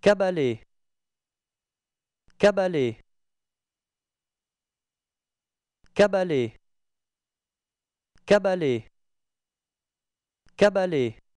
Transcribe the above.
cabalé cabalé cabalé cabalé cabalé